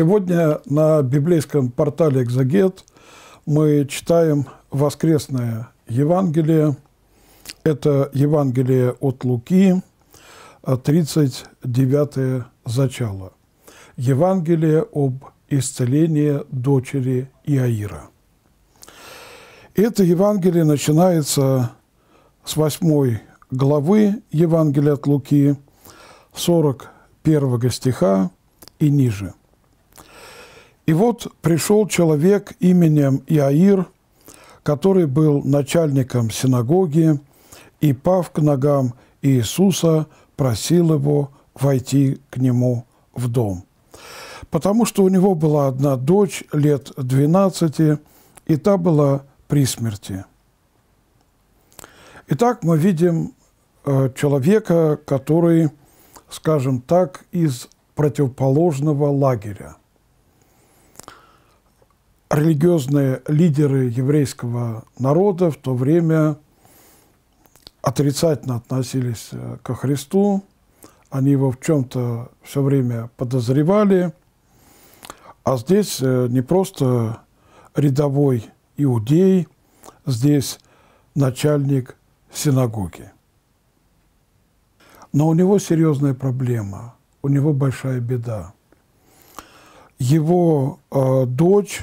Сегодня на библейском портале «Экзагет» мы читаем воскресное Евангелие. Это Евангелие от Луки, 39 а, зачало. Евангелие об исцелении дочери Иаира. Это Евангелие начинается с 8 главы Евангелия от Луки, 41 стиха и ниже. И вот пришел человек именем Яир, который был начальником синагоги, и, пав к ногам Иисуса, просил его войти к нему в дом. Потому что у него была одна дочь лет 12, и та была при смерти. Итак, мы видим э, человека, который, скажем так, из противоположного лагеря религиозные лидеры еврейского народа в то время отрицательно относились э, ко Христу, они его в чем-то все время подозревали, а здесь э, не просто рядовой иудей, здесь начальник синагоги. Но у него серьезная проблема, у него большая беда. Его э, дочь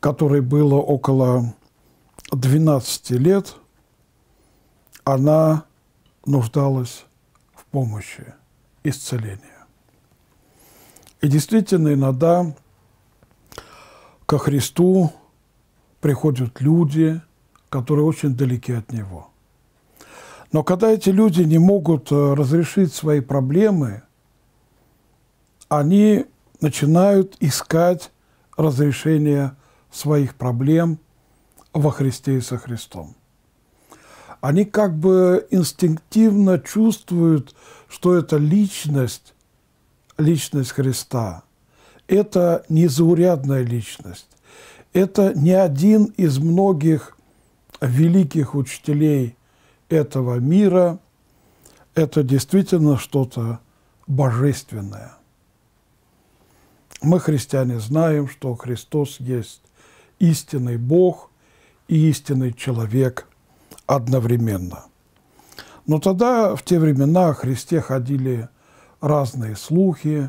которой было около 12 лет, она нуждалась в помощи, исцелении. И действительно, иногда ко Христу приходят люди, которые очень далеки от Него. Но когда эти люди не могут э, разрешить свои проблемы, они начинают искать разрешение – своих проблем во Христе и со Христом. Они как бы инстинктивно чувствуют, что это личность, личность Христа. Это незаурядная личность. Это не один из многих великих учителей этого мира. Это действительно что-то божественное. Мы, христиане, знаем, что Христос есть истинный Бог и истинный человек одновременно. Но тогда, в те времена, о Христе ходили разные слухи,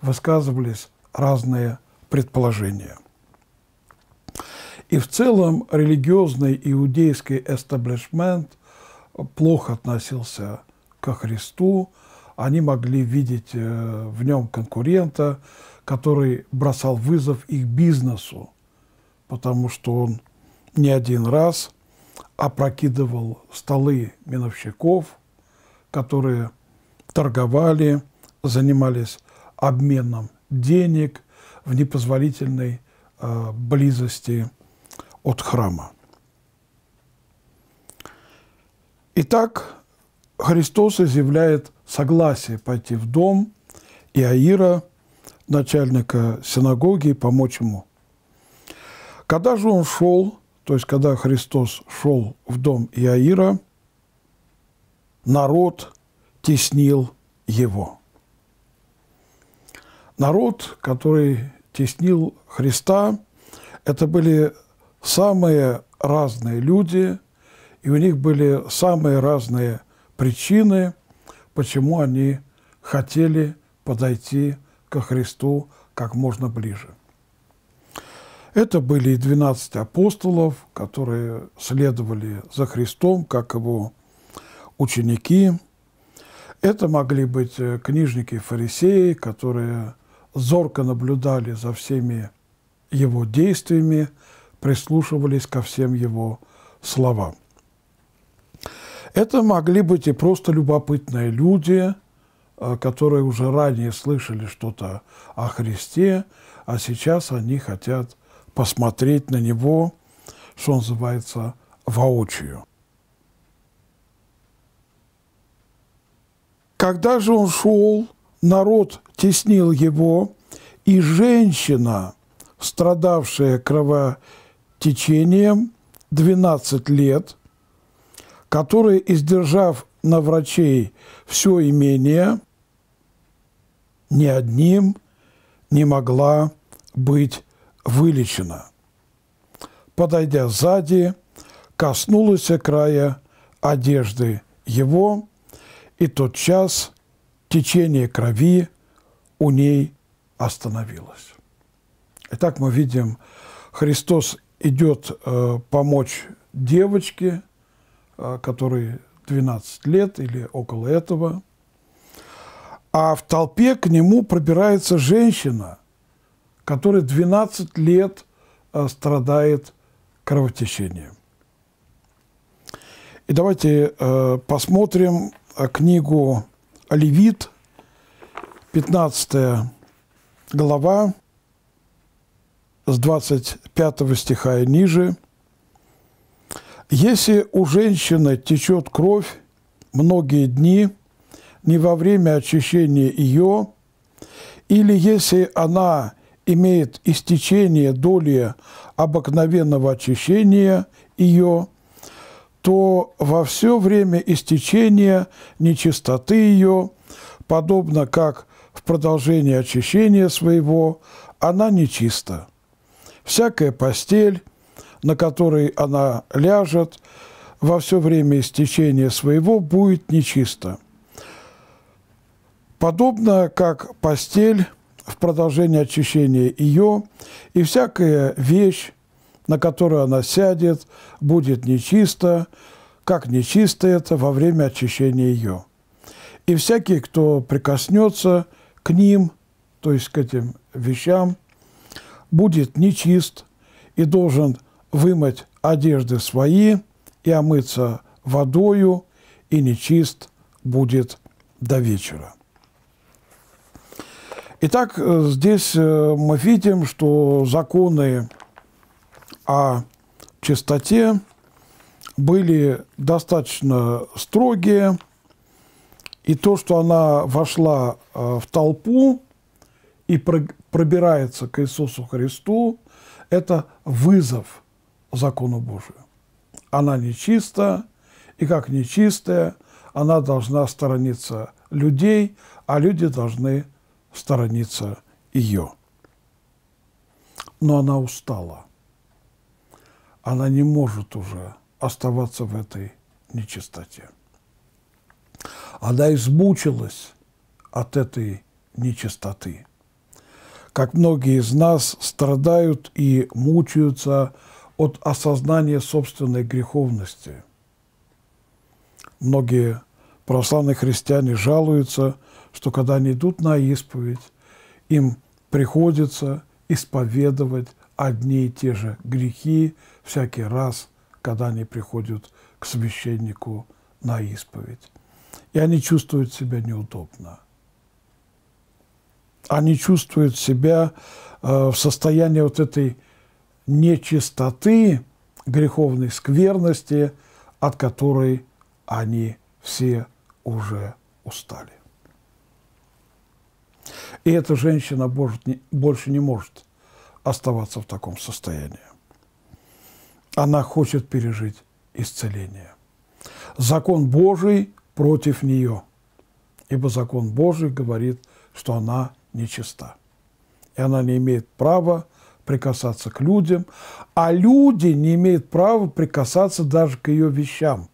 высказывались разные предположения. И в целом религиозный иудейский эстаблишмент плохо относился ко Христу, они могли видеть э, в нем конкурента, который бросал вызов их бизнесу, потому что он не один раз опрокидывал столы миновщиков, которые торговали, занимались обменом денег в непозволительной э, близости от храма. Итак, Христос изъявляет согласие пойти в дом Иаира, начальника синагоги, помочь ему – когда же он шел, то есть когда Христос шел в дом Иаира, народ теснил его. Народ, который теснил Христа, это были самые разные люди, и у них были самые разные причины, почему они хотели подойти ко Христу как можно ближе. Это были 12 апостолов, которые следовали за Христом, как его ученики. Это могли быть э, книжники фарисеи, которые зорко наблюдали за всеми его действиями, прислушивались ко всем его словам. Это могли быть и просто любопытные люди, э, которые уже ранее слышали что-то о Христе, а сейчас они хотят посмотреть на него, что называется, воочию. Когда же он шел, народ теснил его, и женщина, страдавшая кровотечением 12 лет, которая, издержав на врачей все имение, ни одним не могла быть вылечена. Подойдя сзади, коснулась края одежды его, и тот час течение крови у ней остановилось. Итак, мы видим, Христос идет э, помочь девочке, э, которой 12 лет или около этого, а в толпе к нему пробирается женщина – который 12 лет э, страдает кровотечением. И давайте э, посмотрим э, книгу «Левит», 15 глава, с 25 стиха и ниже. «Если у женщины течет кровь многие дни, не во время очищения ее, или если она имеет истечение доли обыкновенного очищения ее, то во все время истечения нечистоты ее, подобно как в продолжении очищения своего, она нечиста. Всякая постель, на которой она ляжет, во все время истечения своего будет нечиста. Подобно как постель в продолжение очищения ее, и всякая вещь, на которую она сядет, будет нечиста, как нечисто это во время очищения ее. И всякий, кто прикоснется к ним, то есть к этим вещам, будет нечист и должен вымыть одежды свои и омыться водою, и нечист будет до вечера. Итак, э, здесь э, мы видим, что законы о чистоте были достаточно строгие, и то, что она вошла э, в толпу и пробирается к Иисусу Христу, это вызов закону Божию. Она нечиста, и как нечистая, она должна сторониться людей, а люди должны сторониться ее. Но она устала. Она не может уже оставаться в этой нечистоте. Она измучилась от этой нечистоты. Как многие из нас страдают и мучаются от осознания собственной греховности. Многие православные христиане жалуются, что когда они идут на исповедь, им приходится исповедовать одни и те же грехи всякий раз, когда они приходят к священнику на исповедь. И они чувствуют себя неудобно. Они чувствуют себя э, в состоянии вот этой нечистоты, греховной скверности, от которой они все уже устали. И эта женщина больше не может оставаться в таком состоянии. Она хочет пережить исцеление. Закон Божий против нее, ибо закон Божий говорит, что она нечиста. И она не имеет права прикасаться к людям, а люди не имеют права прикасаться даже к ее вещам,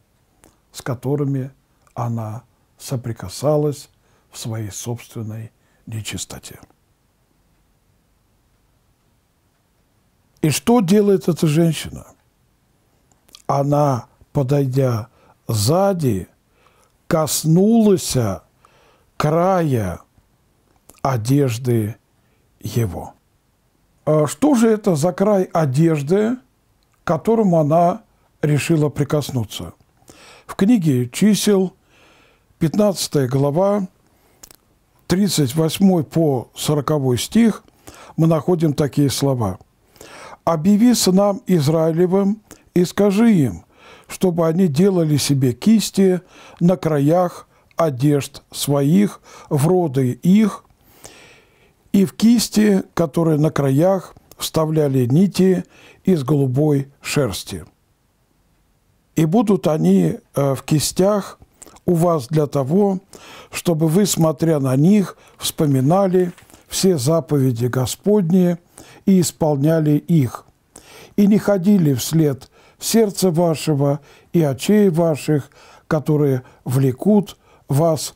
с которыми она соприкасалась в своей собственной нечистоте. И что делает эта женщина? Она, подойдя сзади, коснулась края одежды его. А что же это за край одежды, к которому она решила прикоснуться? В книге «Чисел» 15 глава, 38 по 40 стих, мы находим такие слова. «Объяви сынам Израилевым и скажи им, чтобы они делали себе кисти на краях одежд своих, в роды их, и в кисти, которые на краях вставляли нити из голубой шерсти. И будут они э, в кистях у вас для того, чтобы вы, смотря на них, вспоминали все заповеди Господние и исполняли их, и не ходили вслед сердца вашего и очей ваших, которые влекут вас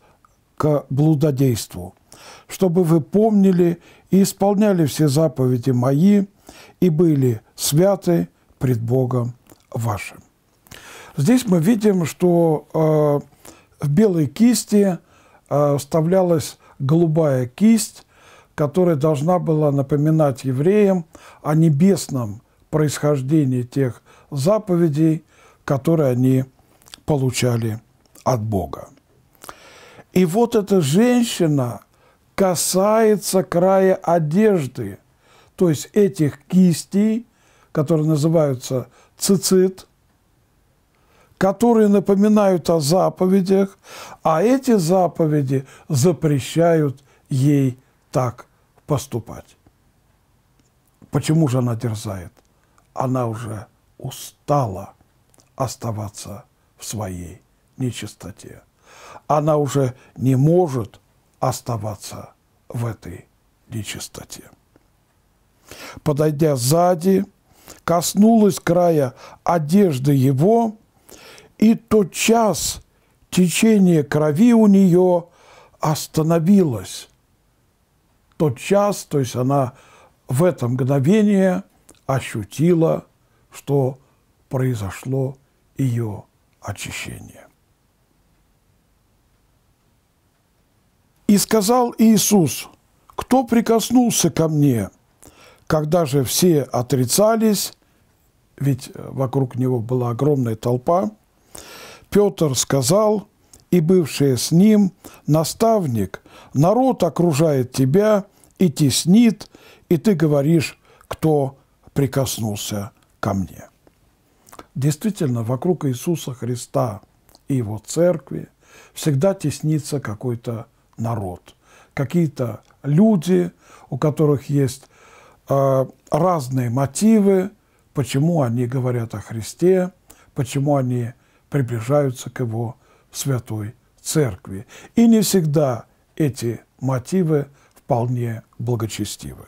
к блудодейству, чтобы вы помнили и исполняли все заповеди мои и были святы пред Богом вашим. Здесь мы видим, что э, в белой кисти э, вставлялась голубая кисть, которая должна была напоминать евреям о небесном происхождении тех заповедей, которые они получали от Бога. И вот эта женщина касается края одежды, то есть этих кистей, которые называются цицит, которые напоминают о заповедях, а эти заповеди запрещают ей так поступать. Почему же она дерзает? Она уже устала оставаться в своей нечистоте. Она уже не может оставаться в этой нечистоте. Подойдя сзади, коснулась края одежды его и тот час течение крови у нее остановилось. Тот час, то есть она в это мгновение ощутила, что произошло ее очищение. И сказал Иисус, кто прикоснулся ко мне, когда же все отрицались, ведь э, вокруг него была огромная толпа, Петр сказал, и бывшие с ним, наставник, народ окружает тебя и теснит, и ты говоришь, кто прикоснулся ко мне. Действительно, вокруг Иисуса Христа и Его Церкви всегда теснится какой-то народ, какие-то люди, у которых есть э, разные мотивы, почему они говорят о Христе, почему они приближаются к его святой церкви. И не всегда эти мотивы вполне благочестивы.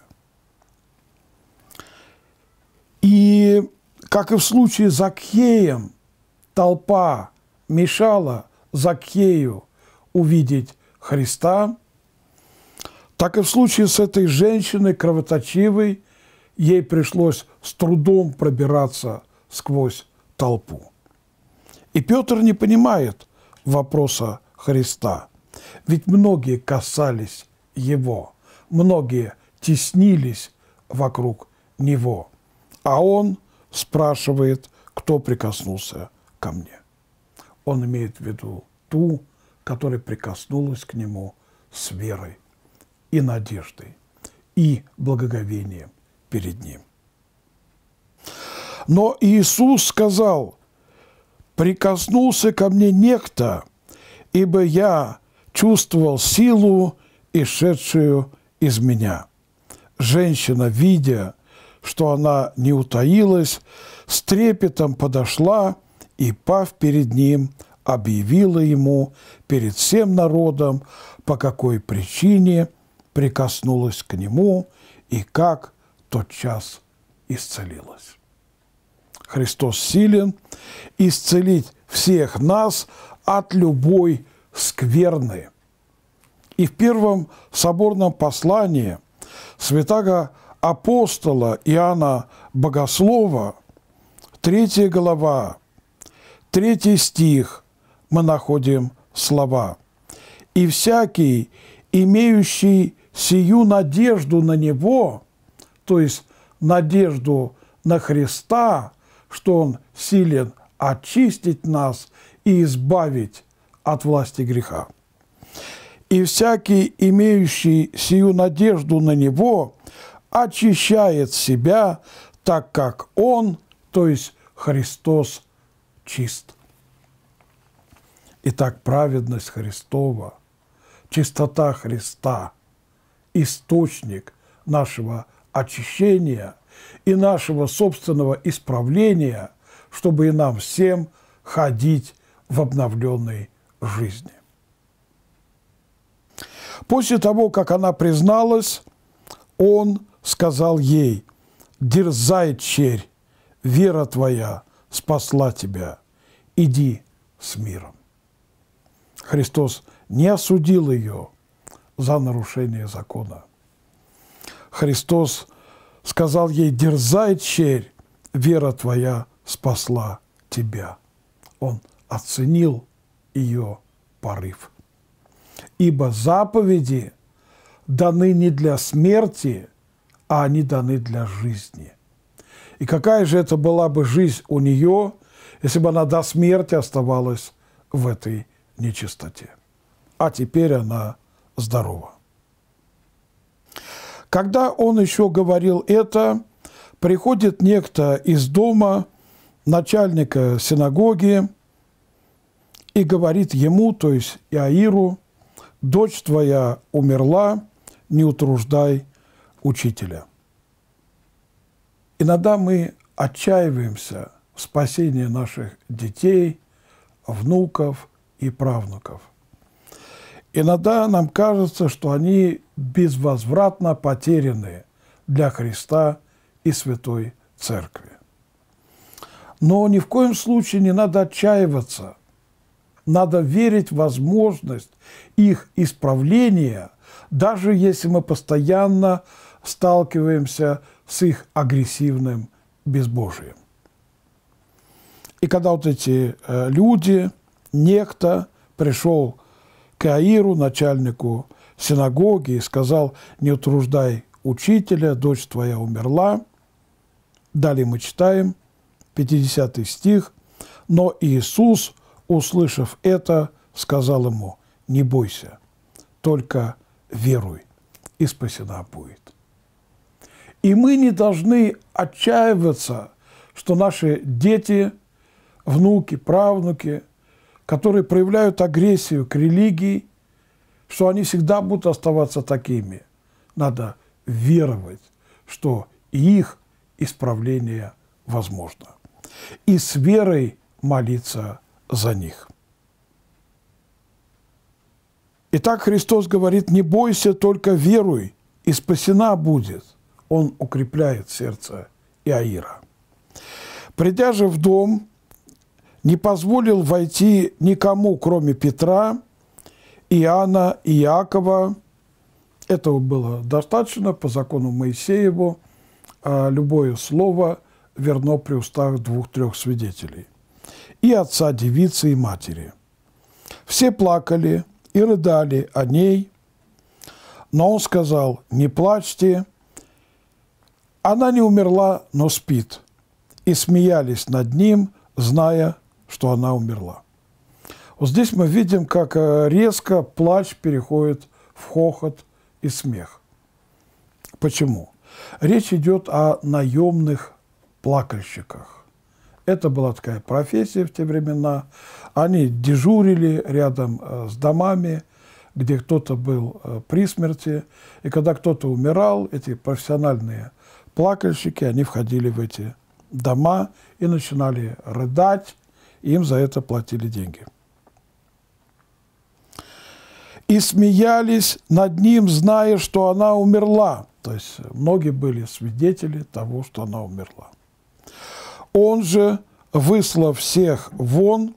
И, как и в случае с Акхеем, толпа мешала Закхею увидеть Христа, так и в случае с этой женщиной кровоточивой ей пришлось с трудом пробираться сквозь толпу. И Петр не понимает вопроса Христа. Ведь многие касались его, многие теснились вокруг него. А он спрашивает, кто прикоснулся ко мне. Он имеет в виду ту, которая прикоснулась к нему с верой и надеждой и благоговением перед ним. Но Иисус сказал – прикоснулся ко мне некто, ибо я чувствовал силу, исшедшую из меня. Женщина, видя, что она не утаилась, с трепетом подошла и, пав перед ним, объявила ему перед всем народом, по какой причине прикоснулась к нему и как тотчас исцелилась. Христос силен исцелить всех нас от любой скверны. И в первом соборном послании святаго апостола Иоанна Богослова, 3 глава, 3 стих, мы находим слова. «И всякий, имеющий сию надежду на Него, то есть надежду на Христа, что Он силен очистить нас и избавить от власти греха. И всякий, имеющий сию надежду на Него, очищает себя, так как Он, то есть Христос, чист. Итак, праведность Христова, чистота Христа – источник нашего очищения – и нашего собственного исправления, чтобы и нам всем ходить в обновленной жизни. После того, как она призналась, он сказал ей, «Дерзай, черь, вера твоя спасла тебя, иди с миром». Христос не осудил ее за нарушение закона. Христос сказал ей, дерзай, черь, вера твоя спасла тебя. Он оценил ее порыв. Ибо заповеди даны не для смерти, а они даны для жизни. И какая же это была бы жизнь у нее, если бы она до смерти оставалась в этой нечистоте? А теперь она здорова. Когда он еще говорил это, приходит некто из дома начальника синагоги и говорит ему, то есть Иаиру, «Дочь твоя умерла, не утруждай учителя». Иногда мы отчаиваемся в спасении наших детей, внуков и правнуков. Иногда нам кажется, что они безвозвратно потеряны для Христа и Святой Церкви. Но ни в коем случае не надо отчаиваться. Надо верить в возможность их исправления, даже если мы постоянно сталкиваемся с их агрессивным безбожием. И когда вот эти э, люди, некто пришел Каиру, начальнику синагоги, и сказал, не утруждай учителя, дочь твоя умерла. Далее мы читаем, 50 стих. Но Иисус, услышав это, сказал ему, не бойся, только веруй, и спасена будет. И мы не должны отчаиваться, что наши дети, внуки, правнуки – которые проявляют агрессию к религии, что они всегда будут оставаться такими. Надо веровать, что их исправление возможно. И с верой молиться за них. Итак, Христос говорит, не бойся, только веруй, и спасена будет. Он укрепляет сердце Иаира. Придя же в дом, не позволил войти никому, кроме Петра, Иоанна и Иакова. Этого было достаточно по закону Моисееву. А любое слово верно при устах двух-трех свидетелей. И отца девицы, и матери. Все плакали и рыдали о ней, но он сказал, не плачьте, она не умерла, но спит. И смеялись над ним, зная, что она умерла. Вот здесь мы видим, как э, резко плач переходит в хохот и смех. Почему? Речь идет о наемных плакальщиках. Это была такая профессия в те времена. Они дежурили рядом э, с домами, где кто-то был э, при смерти. И когда кто-то умирал, эти профессиональные плакальщики, они входили в эти дома и начинали рыдать, им за это платили деньги. «И смеялись над ним, зная, что она умерла». То есть многие были свидетели того, что она умерла. «Он же, выслав всех вон»,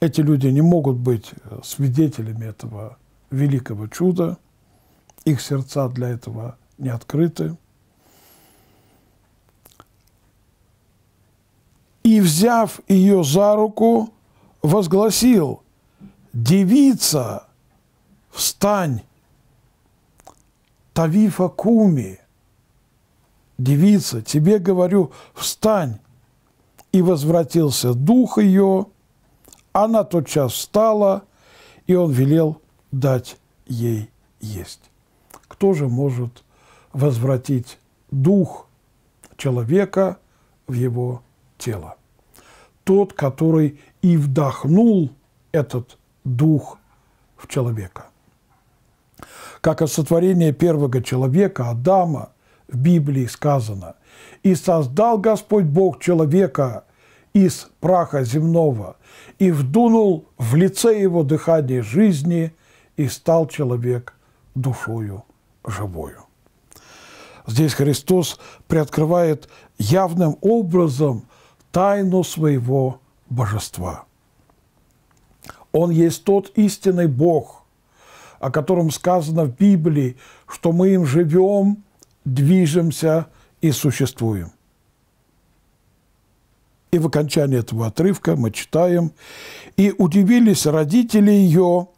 эти люди не могут быть свидетелями этого великого чуда, их сердца для этого не открыты – и, взяв ее за руку, возгласил, «Девица, встань!» Тавифа Куми, девица, тебе говорю, встань! И возвратился дух ее, она тотчас встала, и он велел дать ей есть. Кто же может возвратить дух человека в его тела. Тот, который и вдохнул этот дух в человека. Как о сотворении первого человека, Адама, в Библии сказано, «И создал Господь Бог человека из праха земного, и вдунул в лице его дыхание жизни, и стал человек душою живою». Здесь Христос приоткрывает явным образом тайну своего божества. Он есть тот истинный Бог, о котором сказано в Библии, что мы им живем, движемся и существуем. И в окончании этого отрывка мы читаем, «И удивились родители ее,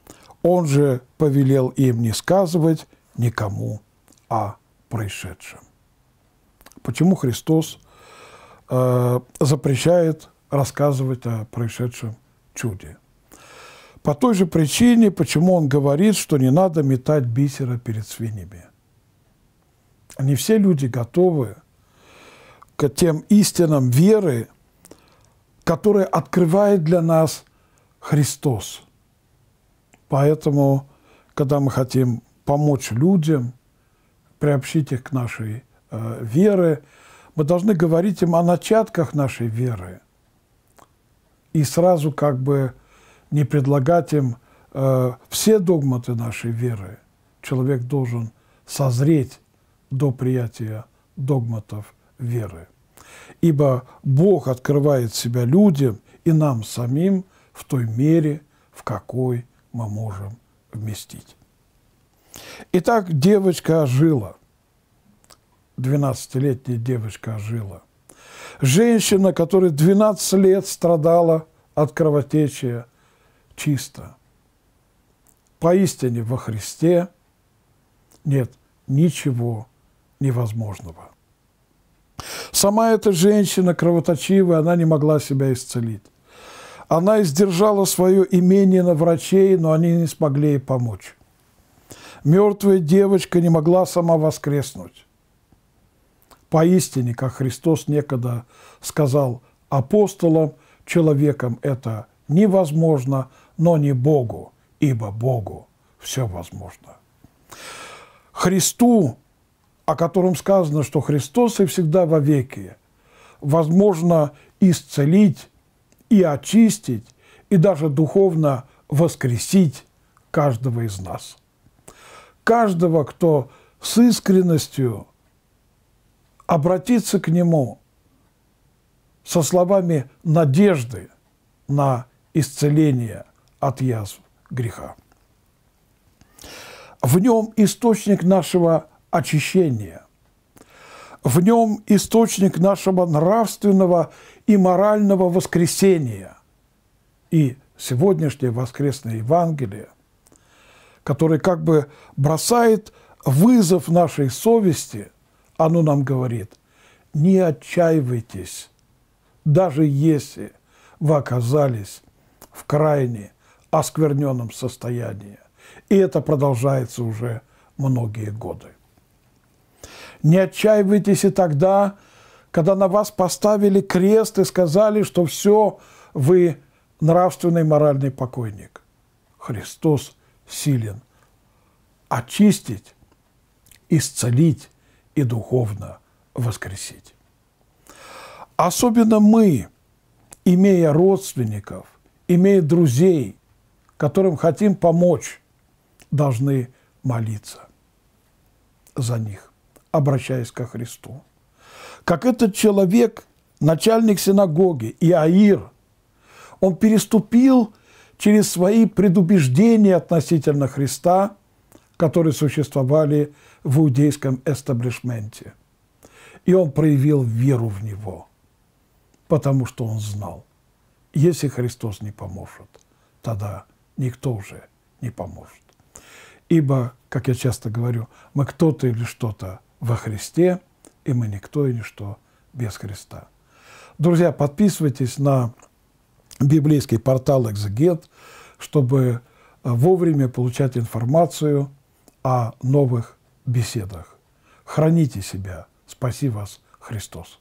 он же повелел им не сказывать никому о происшедшем». Почему Христос Э, запрещает рассказывать о происшедшем чуде. По той же причине, почему он говорит, что не надо метать бисера перед свиньями. Не все люди готовы к тем истинам веры, которые открывает для нас Христос. Поэтому, когда мы хотим помочь людям, приобщить их к нашей э, вере, мы должны говорить им о начатках нашей веры и сразу как бы не предлагать им э, все догматы нашей веры. Человек должен созреть до приятия догматов веры. Ибо Бог открывает себя людям и нам самим в той мере, в какой мы можем вместить. Итак, девочка ожила. 12-летняя девочка ожила. Женщина, которая 12 лет страдала от кровотечия, чисто. Поистине во Христе нет ничего невозможного. Сама эта женщина кровоточивая, она не могла себя исцелить. Она издержала свое имение на врачей, но они не смогли ей помочь. Мертвая девочка не могла сама воскреснуть. Поистине, как Христос некогда сказал апостолам, человекам это невозможно, но не Богу, ибо Богу все возможно. Христу, о котором сказано, что Христос и всегда во веки, возможно исцелить и очистить, и даже духовно воскресить каждого из нас. Каждого, кто с искренностью – обратиться к Нему со словами надежды на исцеление от язв греха. В нем источник нашего очищения, в нем источник нашего нравственного и морального воскресения. И сегодняшнее воскресное Евангелие, которое как бы бросает вызов нашей совести – оно нам говорит, не отчаивайтесь, даже если вы оказались в крайне оскверненном состоянии. И это продолжается уже многие годы. Не отчаивайтесь и тогда, когда на вас поставили крест и сказали, что все, вы нравственный моральный покойник. Христос силен очистить, исцелить, и духовно воскресить. Особенно мы, имея родственников, имея друзей, которым хотим помочь, должны молиться за них, обращаясь ко Христу. Как этот человек, начальник синагоги Иаир, он переступил через свои предубеждения относительно Христа – которые существовали в иудейском эстаблишменте. И он проявил веру в него, потому что он знал, если Христос не поможет, тогда никто уже не поможет. Ибо, как я часто говорю, мы кто-то или что-то во Христе, и мы никто и ничто без Христа. Друзья, подписывайтесь на библейский портал «Экзегет», чтобы вовремя получать информацию – о новых беседах. Храните себя. Спаси вас, Христос.